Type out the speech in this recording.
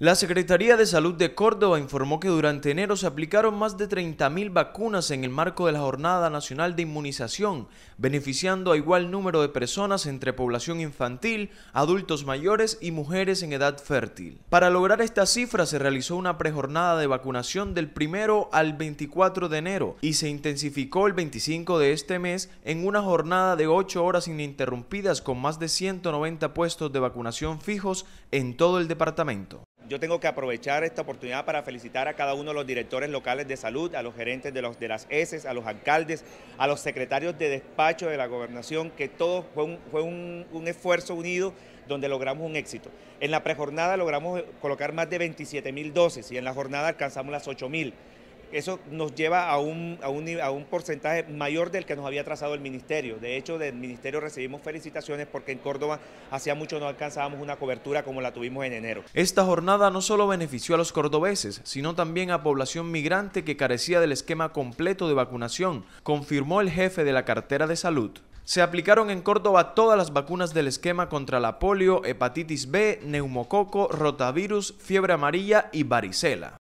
La Secretaría de Salud de Córdoba informó que durante enero se aplicaron más de 30.000 vacunas en el marco de la Jornada Nacional de Inmunización, beneficiando a igual número de personas entre población infantil, adultos mayores y mujeres en edad fértil. Para lograr esta cifra se realizó una prejornada de vacunación del 1 al 24 de enero y se intensificó el 25 de este mes en una jornada de 8 horas ininterrumpidas con más de 190 puestos de vacunación fijos en todo el departamento. Yo tengo que aprovechar esta oportunidad para felicitar a cada uno de los directores locales de salud, a los gerentes de, los, de las ESES, a los alcaldes, a los secretarios de despacho de la gobernación, que todo fue un, fue un, un esfuerzo unido donde logramos un éxito. En la prejornada logramos colocar más de 27 mil dosis y en la jornada alcanzamos las 8 mil eso nos lleva a un, porcentaje mayor del que nos había trazado el ministerio. De hecho, del ministerio recibimos felicitaciones porque en Córdoba hacía mucho no alcanzábamos una cobertura como la tuvimos en enero. Esta jornada no solo benefició a los cordobeses, sino también a población migrante que carecía del esquema completo de vacunación, confirmó el jefe de la cartera de salud. Se aplicaron en Córdoba todas las vacunas del esquema contra la polio, hepatitis B, neumococo, rotavirus, fiebre amarilla y varicela.